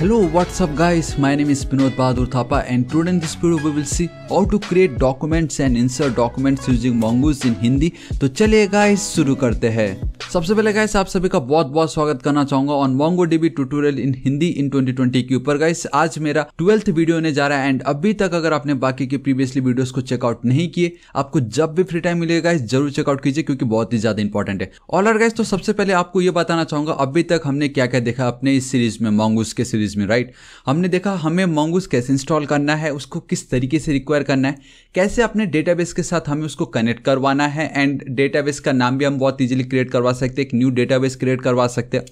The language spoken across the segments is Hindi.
Hello what's up guys my name is Pinod Bahadur Thapa and today in this video we will see how to create documents and insert documents using mongoose in Hindi तो चलिए guys शुरू करते हैं सबसे पहले गाइस आप सभी का बहुत बहुत स्वागत करना चाहूंगा on MongoDB tutorial in Hindi in 2020 के ऊपर गाइस आज मेरा ट्वेल्थ वीडियो होने जा रहा है एंड अभी तक अगर आपने बाकी के प्रीवियसली वीडियोस को चेकआउट नहीं किए आपको जब भी फ्री टाइम मिलेगा गाइस जरूर चेकआउट कीजिए क्योंकि बहुत ही ज्यादा इंपॉर्टेंट है ऑल गाइस तो सबसे पहले आपको ये बताना चाहूंगा अभी तक हमने क्या क्या देखा अपने इस सीरीज में मोंगूस के सीरीज सीरीज में राइट हमने देखा हमें मोंगूस कैसे इंस्टॉल करना है उसको किस तरीके से रिक्वायर करना है कैसे अपने डेटाबेस के साथ हमें उसको कनेक्ट करवाना है एंड डेटाबेस का नाम भी हम बहुत ईजिली क्रिएट करवा सकते हैं एक न्यू डेटाबेस क्रिएट करवा सकते हैं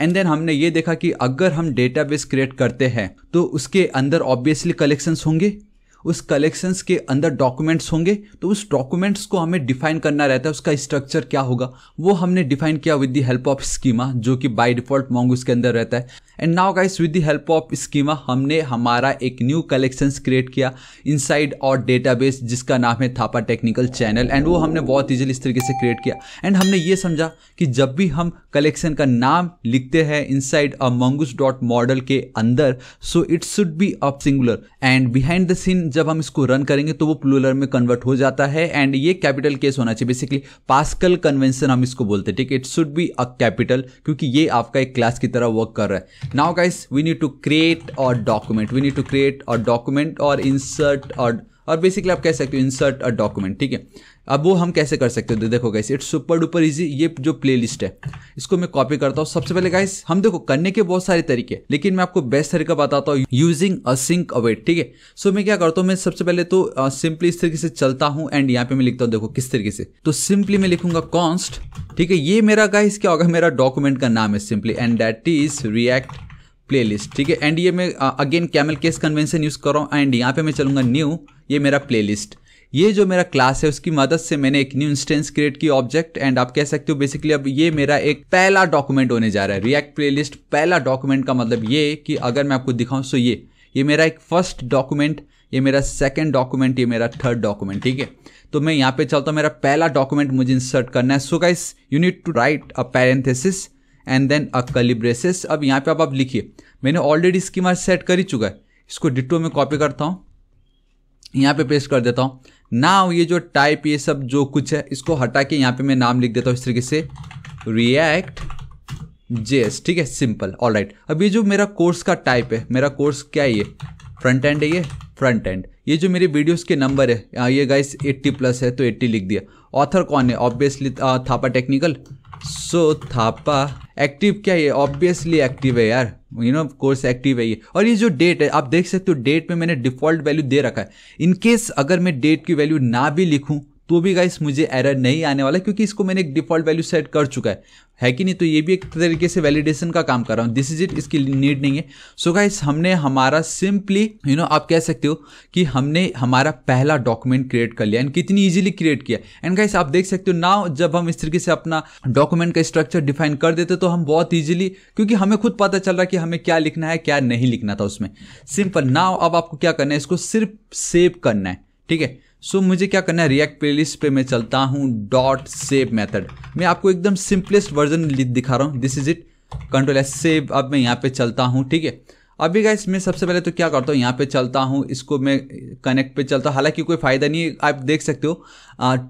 एंड देन हमने ये देखा कि अगर हम डेटाबेस क्रिएट करते हैं तो उसके अंदर ऑब्वियसली कलेक्शंस होंगे उस कलेक्शंस के अंदर डॉक्यूमेंट्स होंगे तो उस डॉक्यूमेंट्स को हमें डिफाइन करना रहता है उसका स्ट्रक्चर क्या होगा वो हमने डिफाइन किया with the help of schema जो कि बाई डिफॉल्ट मॉन्गूस के अंदर रहता है and now guys with the help of schema हमने हमारा एक न्यू कलेक्शंस क्रिएट किया इनसाइड और डेटाबेस जिसका नाम है थापा टेक्निकल चैनल एंड वो हमने बहुत ईजिली इस तरीके से क्रिएट किया एंड हमने ये समझा कि जब भी हम कलेक्शन का नाम लिखते हैं inside a Mongoose dot model के अंदर so it should be up singular and behind the scene जब हम इसको रन करेंगे तो वो प्लूलर में कन्वर्ट हो जाता है एंड ये कैपिटल केस होना चाहिए बेसिकली पास्कल कन्वेंशन हम इसको बोलते हैं ठीक है it should be a capital क्योंकि ये आपका एक क्लास की तरह वर्क कर रहा है now guys we need to create our document we need to create our document और इंसर्ट और और बेसिकली आप कह सकते हो इंसर्ट अ डॉक्यूमेंट ठीक है अब वो हम कैसे कर सकते हो देखो guys it's super duper easy ये जो प्लेलिस्ट है इसको मैं कॉपी करता हूँ सबसे पहले गाइस हम देखो करने के बहुत सारे तरीके लेकिन मैं आपको बेस्ट तरीका बताता हूँ यूजिंग अ सिंक अवेट ठीक है सो मैं क्या करता हूँ मैं सबसे पहले तो सिंपली uh, इस तरीके से चलता हूँ एंड यहाँ पे मैं लिखता हूँ देखो किस तरीके से तो सिंपली मैं लिखूंगा कॉन्स्ट ठीक है ये मेरा गाइस क्या होगा मेरा डॉक्यूमेंट का नाम है simply and that is React playlist ठीक है एंड ये मैं again camel case convention use कर रहा हूँ एंड यहाँ पे मैं चलूंगा न्यू ये मेरा प्लेलिस्ट ये जो मेरा क्लास है उसकी मदद से मैंने एक न्यू इंस्टेंस क्रिएट की ऑब्जेक्ट एंड आप कह सकते हो बेसिकली अब ये मेरा एक पहला डॉक्यूमेंट होने जा रहा है रिएक्ट प्लेलिस्ट पहला डॉक्यूमेंट का मतलब ये कि अगर मैं आपको दिखाऊं सो ये ये मेरा एक फर्स्ट डॉक्यूमेंट ये मेरा सेकंड डॉक्यूमेंट ये मेरा थर्ड डॉक्यूमेंट ठीक है तो मैं यहाँ पे चलता हूँ मेरा पहला डॉक्यूमेंट मुझे इंसर्ट करना है so guys you need to write a parenthesis and then a curly braces अब यहाँ पे अब आप लिखिए मैंने ऑलरेडी स्कीमर सेट कर ही चुका है इसको डिटो में कॉपी करता हूँ यहाँ पे पेस्ट कर देता हूँ नाउ ये जो टाइप ये सब जो कुछ है इसको हटा के यहाँ पे मैं नाम लिख देता हूँ इस तरीके से रिएक्ट जे ठीक है सिंपल ऑल राइट अब ये जो मेरा कोर्स का टाइप है मेरा कोर्स क्या है ये फ्रंट एंड है ये फ्रंट एंड ये जो मेरे वीडियोस के नंबर है ये गाइस 80 प्लस है तो 80 लिख दिया ऑथर कौन है obviously Thapa technical so Thapa active क्या ये ऑब्वियसली एक्टिव है यार यू नो कोर्स एक्टिव है ये और ये जो डेट है आप देख सकते हो डेट में मैंने डिफॉल्ट वैल्यू दे रखा है इनकेस अगर मैं डेट की वैल्यू ना भी लिखूं तो भी गाइस मुझे एरर नहीं आने वाला क्योंकि इसको मैंने एक डिफॉल्ट वैल्यू सेट कर चुका है है कि नहीं तो ये भी एक तरीके से वैलिडेशन का काम कर रहा हूँ दिस इज इट इसकी नीड नहीं है सो so गाइस हमने हमारा simply you you know know, आप कह सकते हो कि हमने हमारा पहला डॉक्यूमेंट क्रिएट कर लिया एंड कितनी इजीली क्रिएट किया एंड गाइस आप देख सकते हो ना जब हम इस तरीके से अपना डॉक्यूमेंट का स्ट्रक्चर डिफाइन कर देते तो हम बहुत ईजिली क्योंकि हमें खुद पता चल रहा कि हमें क्या लिखना है क्या नहीं लिखना था उसमें सिंपल ना अब आपको क्या करना है इसको सिर्फ सेव करना है ठीक है सो so, मुझे क्या करना है रिएक्ट प्लेलिस्ट पे मैं चलता हूँ डॉट सेव मेथड मैं आपको एकदम सिंपलेस्ट वर्जन दिखा रहा हूँ this is it control S save अब मैं यहाँ पे चलता हूँ ठीक है अभी गाइस मैं सबसे पहले तो क्या करता हूँ यहाँ पे चलता हूँ इसको मैं कनेक्ट पे चलता हूँ हालांकि कोई फ़ायदा नहीं है आप देख सकते हो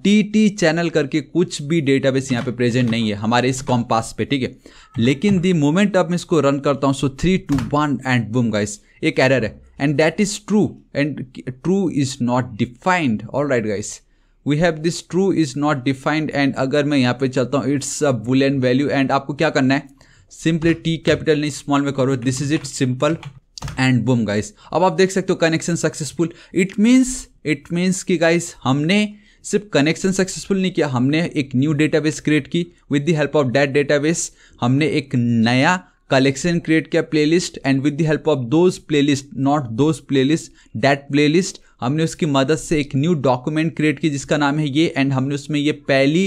टी टी चैनल करके कुछ भी डेटाबेस यहाँ पे प्रेजेंट नहीं है हमारे इस कॉम्पास पे ठीक है लेकिन दी मोमेंट अब मैं इसको रन करता हूँ so three two one and boom guys एक एरर है and that is true and true is not defined all right guys we have this true is not defined and अगर मैं यहाँ पे चलता हूँ it's a boolean value and आपको क्या करना है सिंपली टी कैपिटल नहीं स्मॉल में करो this is it simple and boom guys अब आप देख सकते हो connection successful it means it means कि गाइस हमने सिर्फ कनेक्शन सक्सेसफुल नहीं किया हमने एक न्यू डेटाबेस क्रिएट की with the help of that database हमने एक नया collection create किया playlist and with the help of those playlist not those playlist that playlist हमने उसकी मदद से एक न्यू डॉक्यूमेंट क्रिएट की जिसका नाम है ये एंड हमने उसमें ये पहली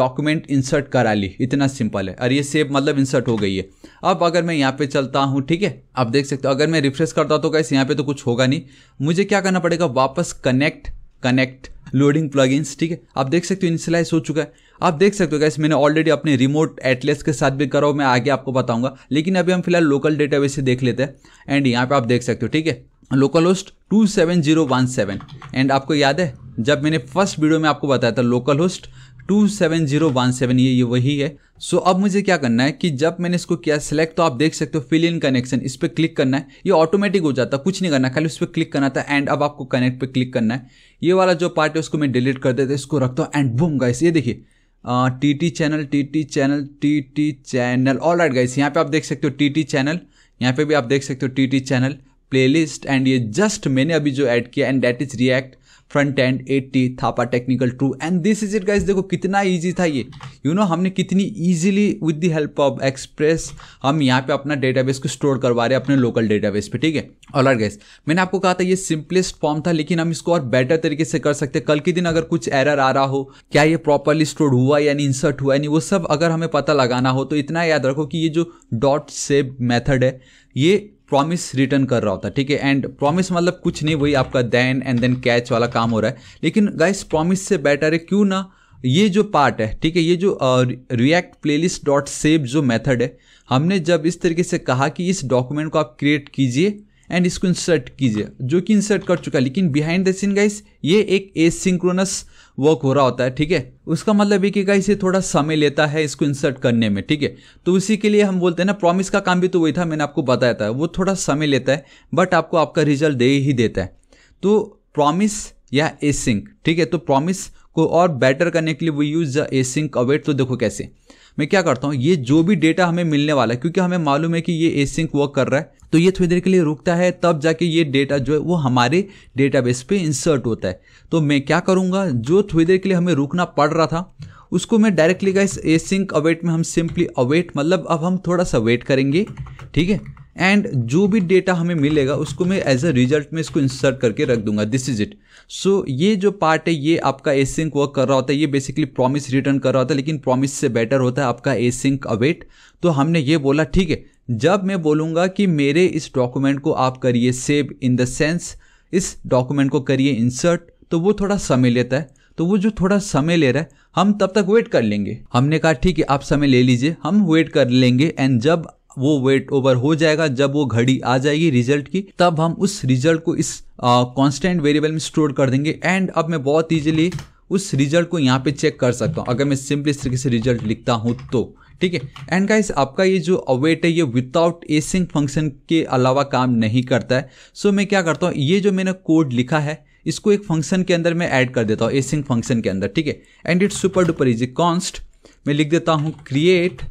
डॉक्यूमेंट इंसर्ट करा ली इतना सिंपल है और ये सेव मतलब इंसर्ट हो गई है अब अगर मैं यहाँ पे चलता हूँ ठीक है आप देख सकते हो अगर मैं रिफ्रेश करता हूँ तो कैसे यहाँ पे तो कुछ होगा नहीं मुझे क्या करना पड़ेगा वापस कनेक्ट कनेक्ट लोडिंग प्लगइन्स ठीक है आप देख सकते हो इनिशलाइज हो चुका है आप देख सकते हो गैस मैंने ऑलरेडी अपने रिमोट एटलेस के साथ भी करा हो मैं आगे आपको बताऊंगा लेकिन अभी हम फिलहाल लोकल डेटाबेस से देख लेते हैं एंड यहाँ पे आप देख सकते हो ठीक है local host two seven zero one seven and आपको याद है जब मैंने फर्स्ट वीडियो में आपको बताया था local host two seven zero one seven ये ये वही है सो so, अब मुझे क्या करना है कि जब मैंने इसको किया सिलेक्ट तो आप देख सकते हो फिल इन कनेक्शन इस पर क्लिक करना है ये ऑटोमेटिक हो जाता है कुछ नहीं करना खाली उस पर क्लिक करना था एंड अब आपको कनेक्ट पे क्लिक करना है ये वाला जो पार्ट है उसको मैं डिलीट कर देता इसको रखता हूँ एंड बूम गाइस ये देखिए T T channel T T channel T T channel all right guys यहाँ पे आप देख सकते हो टी टी चैनल यहाँ पे भी आप देख सकते हो T T channel playlist and ये जस्ट मैंने अभी जो ऐड किया and that is React front end 80 Thapa Technical true and this is it guys देखो कितना ईजी था ये यू you नो know, हमने कितनी easily with the help of Express हम यहाँ पे अपना डेटाबेस को स्टोर करवा रहे हैं अपने लोकल डेटाबेस पे ठीक है ऑल आर गाइस मैंने आपको कहा था ये सिंपलेस्ट फॉर्म था लेकिन हम इसको और बेटर तरीके से कर सकते हैं कल के दिन अगर कुछ एरर आ रहा हो क्या ये प्रॉपरली स्टोर हुआ यानी इंसर्ट हुआ यानी वो सब अगर हमें पता लगाना हो तो इतना याद रखो कि ये जो डॉट सेव मैथड है ये प्रॉमिस रिटर्न कर रहा होता ठीक है एंड प्रॉमिस मतलब कुछ नहीं वही आपका देन एंड देन कैच वाला काम हो रहा है लेकिन गाइस प्रॉमिस से बेटर है क्यों ना ये जो पार्ट है ठीक है ये जो React play list dot save जो मेथड है हमने जब इस तरीके से कहा कि इस डॉक्यूमेंट को आप क्रिएट कीजिए एंड इसको इंसर्ट कीजिए जो कि इंसर्ट कर चुका है लेकिन बिहाइंड द सीन गाइस ये एक एसिंक्रोनस वर्क हो रहा होता है ठीक है उसका मतलब ये कि गाइस ये थोड़ा समय लेता है इसको इंसर्ट करने में ठीक है तो उसी के लिए हम बोलते हैं ना प्रॉमिस का काम भी तो वही था मैंने आपको बताया था वो थोड़ा समय लेता है बट आपको आपका रिजल्ट दे ही देता है तो प्रॉमिस या एसिंक ठीक है तो प्रॉमिस को और बेटर करने के लिए we use the async await तो देखो कैसे मैं क्या करता हूँ ये जो भी डेटा हमें मिलने वाला है क्योंकि हमें मालूम है कि ये एसिंक वर्क कर रहा है तो ये थोड़ी देर के लिए रुकता है तब जाके ये डेटा जो है वो हमारे डेटाबेस पे इंसर्ट होता है तो मैं क्या करूँगा जो थोड़ी देर के लिए हमें रुकना पड़ रहा था उसको मैं डायरेक्टली का इस एसिंक अवेट में हम सिंपली अवेट मतलब अब हम थोड़ा सा वेट करेंगे ठीक है एंड जो भी डेटा हमें मिलेगा उसको मैं एज अ रिजल्ट में इसको इंसर्ट करके रख दूंगा दिस इज इट सो ये जो पार्ट है ये आपका एसिंक वर्क कर रहा होता है ये बेसिकली प्रॉमिस रिटर्न कर रहा होता है लेकिन प्रॉमिस से बेटर होता है आपका एसिंक अवेट तो हमने ये बोला ठीक है जब मैं बोलूंगा कि मेरे इस डॉक्यूमेंट को आप करिए सेव इन द सेंस इस डॉक्यूमेंट को करिए इंसर्ट तो वो थोड़ा समय लेता है तो वो जो थोड़ा समय ले रहा है हम तब तक वेट कर लेंगे हमने कहा ठीक है आप समय ले लीजिए हम वेट कर लेंगे एंड जब वो वेट ओवर हो जाएगा जब वो घड़ी आ जाएगी रिजल्ट की तब हम उस रिजल्ट को इस कांस्टेंट वेरिएबल में स्टोर कर देंगे एंड अब मैं बहुत ईजिली उस रिजल्ट को यहाँ पे चेक कर सकता हूँ अगर मैं सिंपली इस तरीके से रिजल्ट लिखता हूँ तो ठीक है एंड गाइस आपका ये जो अवेट है ये विदाउट एसिंग फंक्शन के अलावा काम नहीं करता है सो so, मैं क्या करता हूँ ये जो मैंने कोड लिखा है इसको एक फंक्शन के अंदर मैं ऐड कर देता हूँ एसिंग फंक्शन के अंदर ठीक है and it's super duper easy const मैं लिख देता हूँ create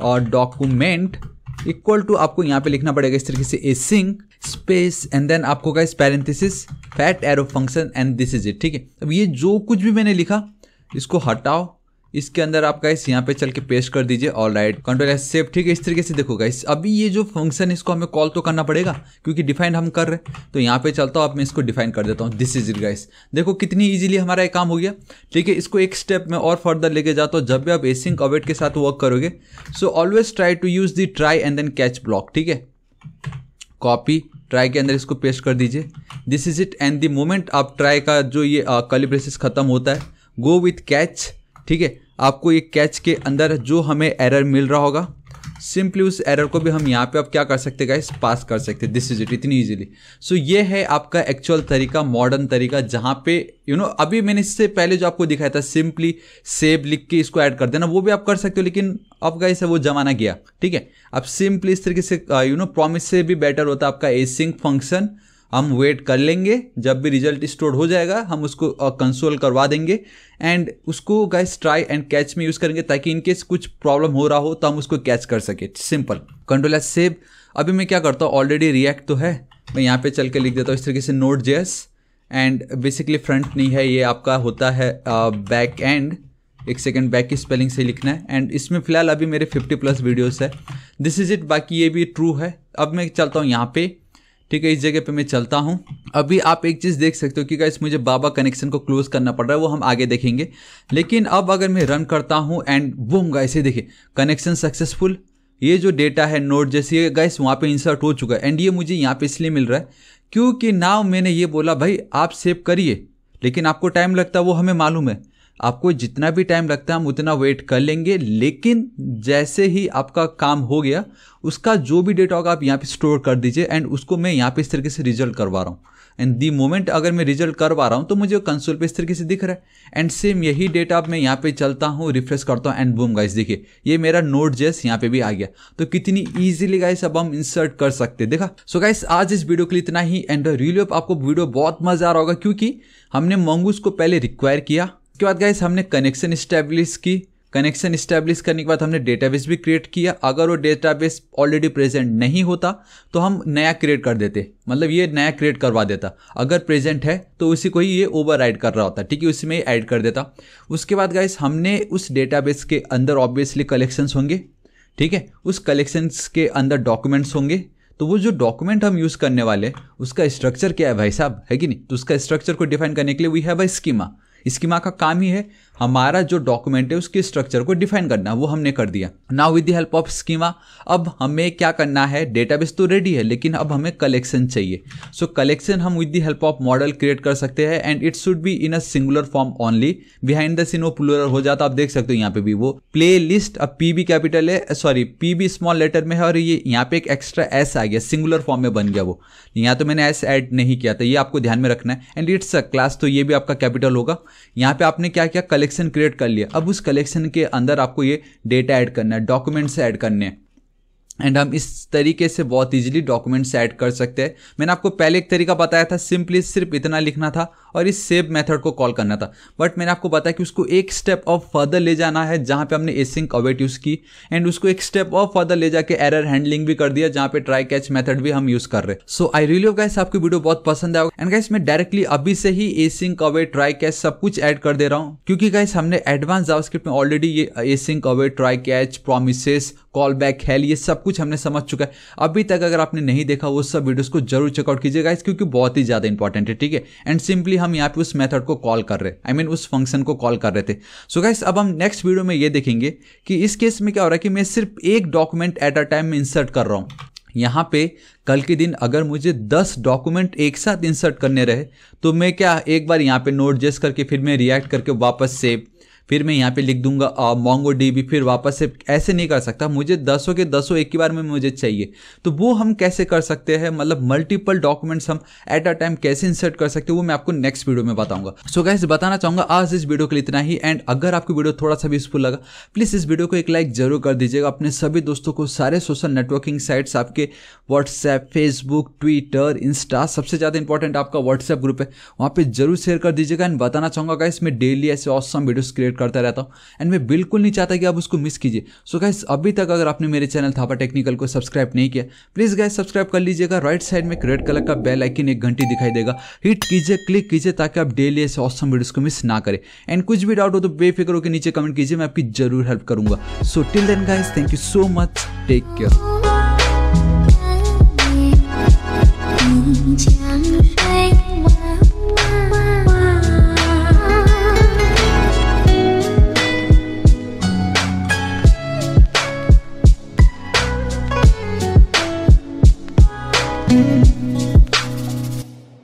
our document equal to आपको यहाँ पे लिखना पड़ेगा इस तरीके से async space and then आपको का parenthesis fat arrow function and this is it ठीक है अब ये जो कुछ भी मैंने लिखा इसको हटाओ इसके अंदर आप गाइस यहाँ पे चल के पेस्ट कर दीजिए all right control S save ठीक है इस तरीके से देखो गाइस अभी ये जो फंक्शन इसको हमें कॉल तो करना पड़ेगा क्योंकि डिफाइन हम कर रहे हैं तो यहाँ पे चलता हूँ आप मैं इसको डिफाइन कर देता हूँ दिस इज इट गाइस देखो कितनी ईजिली हमारा ये काम हो गया ठीक है इसको एक स्टेप में और फर्दर लेके जाता हूँ जब भी आप एसिंग अवेट के साथ वर्क करोगे so always try to use the try and then catch block ठीक है कॉपी ट्राई के अंदर इसको पेस्ट कर दीजिए this is it and the moment आप ट्राई का जो ये कलिब्रेसिस uh, ख़त्म होता है गो विथ कैच ठीक है आपको ये कैच के अंदर जो हमें एरर मिल रहा होगा सिंपली उस एरर को भी हम यहाँ पे आप क्या कर सकते गाइस पास कर सकते दिस इज इट इतनी इजीली सो so, ये है आपका एक्चुअल तरीका मॉडर्न तरीका जहाँ पे यू you नो know, अभी मैंने इससे पहले जो आपको दिखाया था सिंपली सेब लिख के इसको ऐड कर देना वो भी आप कर सकते हो लेकिन अब गाइस वो जमाना गया ठीक है अब सिंपली इस तरीके से यू नो प्रॉमिस से भी बेटर होता है आपका एसिंग फंक्शन हम वेट कर लेंगे जब भी रिजल्ट स्टोर हो जाएगा हम उसको कंसोल करवा देंगे एंड उसको गाइस ट्राई एंड कैच में यूज़ करेंगे ताकि इनकेस कुछ प्रॉब्लम हो रहा हो तो हम उसको कैच कर सके सिंपल कंट्रोल एस सेव अभी मैं क्या करता हूँ ऑलरेडी रिएक्ट तो है मैं यहाँ पे चल के लिख देता हूँ इस तरीके से नोट जेस एंड बेसिकली फ्रंट नहीं है ये आपका होता है बैक एंड एक सेकेंड बैक की स्पेलिंग से लिखना है एंड इसमें फिलहाल अभी मेरे 50 प्लस वीडियोस है दिस इज़ इट बाकी ये भी ट्रू है अब मैं चलता हूँ यहाँ पे ठीक है इस जगह पे मैं चलता हूँ अभी आप एक चीज़ देख सकते हो कि गाइस मुझे बाबा कनेक्शन को क्लोज करना पड़ रहा है वो हम आगे देखेंगे लेकिन अब अगर मैं रन करता हूँ एंड बूम गाइस ये देखिए कनेक्शन सक्सेसफुल ये जो डेटा है नोट जैसे गाइस वहाँ पे इंसर्ट हो चुका है एंड ये मुझे यहाँ पर इसलिए मिल रहा है क्योंकि नाव मैंने ये बोला भाई आप सेव करिए लेकिन आपको टाइम लगता है वो हमें मालूम है आपको जितना भी टाइम लगता है हम उतना वेट कर लेंगे लेकिन जैसे ही आपका काम हो गया उसका जो भी डेटा होगा आप यहाँ पे स्टोर कर दीजिए एंड उसको मैं यहाँ पे इस तरीके से रिजल्ट करवा रहा हूँ एंड दी मोमेंट अगर मैं रिजल्ट करवा रहा हूँ तो मुझे कंसोल पे इस तरीके से दिख रहा है एंड सेम यही डेटा मैं यहाँ पे चलता हूँ रिफ्रेश करता हूँ एंड बूम गाइस देखिए ये मेरा नोट जेस यहाँ पे भी आ गया तो कितनी ईजिली गाइस अब हम इंसर्ट कर सकते देखा सो so गाइस आज इस वीडियो के लिए इतना ही एंड रिव्यू आपको वीडियो बहुत मजा आ रहा होगा क्योंकि हमने मोंगूस को पहले रिक्वायर किया उसके बाद गाइस हमने कनेक्शन इस्टेब्लिश की कनेक्शन इस्टेब्लिश करने के बाद हमने डेटाबेस भी क्रिएट किया अगर वो डेटाबेस ऑलरेडी प्रेजेंट नहीं होता तो हम नया क्रिएट कर देते मतलब ये नया क्रिएट करवा देता अगर प्रेजेंट है तो उसी को ही ये ओवर कर रहा होता ठीक है उसी में ही ऐड कर देता उसके बाद गाइस हमने उस डेटाबेस के अंदर ऑब्वियसली कलेक्शंस होंगे ठीक है उस कलेक्शंस के अंदर डॉक्यूमेंट्स होंगे तो वो जो डॉक्यूमेंट हम यूज़ करने वाले उसका स्ट्रक्चर क्या है भाई साहब है कि नहीं तो उसका स्ट्रक्चर को डिफाइन करने के लिए वी हैव अ स्कीमा इसकी माँ का काम ही है हमारा जो डॉक्यूमेंट है उसके स्ट्रक्चर को डिफाइन करना वो हमने कर दिया now with the help of schema अब हमें क्या करना है डेटाबेस तो रेडी है लेकिन अब हमें कलेक्शन चाहिए सो so, कलेक्शन हम with the help of model create कर सकते हैं and it should be in a singular form only behind the scene वो प्लुरल हो जाता आप देख सकते हो यहाँ पे भी वो प्ले लिस्ट अब पी बी कैपिटल है sorry P B small letter में है और ये यहाँ पे एक एक्स्ट्रा एस आ गया सिंगुलर फॉर्म में बन गया वो यहाँ तो मैंने एस ऐड नहीं किया था ये आपको ध्यान में रखना है एंड इट्स अ क्लास तो ये भी आपका कैपिटल होगा यहाँ पे आपने क्या किया कलेक्शन कलेक्शन क्रिएट कर लिया अब उस कलेक्शन के अंदर आपको ये डेटा ऐड करना है डॉक्यूमेंट्स ऐड करने हैं एंड हम इस तरीके से बहुत इजीली डॉक्यूमेंट्स ऐड कर सकते हैं मैंने आपको पहले एक तरीका बताया था सिंपली सिर्फ इतना लिखना था और इस सेव मेथड को कॉल करना था बट मैंने आपको बताया कि उसको एक स्टेप ऑफ फर्दर ले जाना है जहाँ पे हमने एसिंक अवेट यूज़ की एंड उसको एक स्टेप ऑफ फर्दर ले जाकर एरर हैंडलिंग भी कर दिया जहाँ पे ट्राई कैच मेथड भी हम यूज़ कर रहे सो आई रियली गैस आपकी वीडियो बहुत पसंद आया एंड गाइस मैं डायरेक्टली अभी से ही एसिंक अवेट ट्राई कैच सब कुछ ऐड कर दे रहा हूँ क्योंकि गाइस हमने एडवांस जावास्क्रिप्ट में ऑलरेडी ये async await try catch promises callback hell ये सब कुछ हमने समझ चुका है अभी तक अगर आपने नहीं देखा वो सब वीडियोस को जरूर चेकआउट कीजिएगा इस क्योंकि बहुत ही ज़्यादा इंपॉर्टेंट है ठीक है एंड सिंपली हम यहाँ पे उस मेथड को कॉल कर रहे हैं आई मीन उस फंक्शन को कॉल कर रहे थे सो so गाइस अब हम नेक्स्ट वीडियो में ये देखेंगे कि इस केस में क्या हो रहा है कि मैं सिर्फ एक डॉक्यूमेंट एट अ टाइम में इंसर्ट कर रहा हूँ यहाँ पे कल के दिन अगर मुझे 10 डॉक्यूमेंट एक साथ इंसर्ट करने रहे तो मैं क्या एक बार यहाँ पे नोट जेस करके फिर मैं रिएक्ट करके वापस सेव फिर मैं यहाँ पे लिख दूंगा मोंगो डीबी फिर वापस से ऐसे नहीं कर सकता मुझे दसों के दसों एक ही बार में मुझे चाहिए तो वो हम कैसे कर सकते हैं मतलब मल्टीपल डॉक्यूमेंट्स हम एट अ टाइम कैसे इंसर्ट कर सकते हैं वो मैं आपको नेक्स्ट वीडियो में बताऊंगा सो गैस बताना चाहूँगा आज इस वीडियो के लिए इतना ही एंड अगर आपको वीडियो थोड़ा सा भी यूजफुल लगा प्लीज़ इस वीडियो को एक लाइक जरूर कर दीजिएगा अपने सभी दोस्तों को सारे सोशल नेटवर्किंग साइट्स आपके व्हाट्सएप फेसबुक ट्विटर इंस्टा सबसे ज़्यादा इंपॉर्टेंट आपका व्हाट्सएप ग्रुप है वहाँ पर जरूर शेयर कर दीजिएगा एंड बताना चाहूँगा इसमें डेली ऐसे ऑसम वीडियोस क्रिएट अपडेट करता रहता हूँ एंड मैं बिल्कुल नहीं चाहता कि आप उसको मिस कीजिए सो गाइस अभी तक अगर आपने मेरे चैनल थापा टेक्निकल को सब्सक्राइब नहीं किया प्लीज़ गाइस सब्सक्राइब कर लीजिएगा राइट साइड में रेड कलर का बेल आइकन एक घंटी दिखाई देगा हिट कीजिए क्लिक कीजिए ताकि आप डेली ऐसे ऑसम वीडियोस को मिस ना करें एंड कुछ भी डाउट हो तो बेफिक्र होकर नीचे कमेंट कीजिए मैं आपकी जरूर हेल्प करूंगा so till then guys thank you so much take care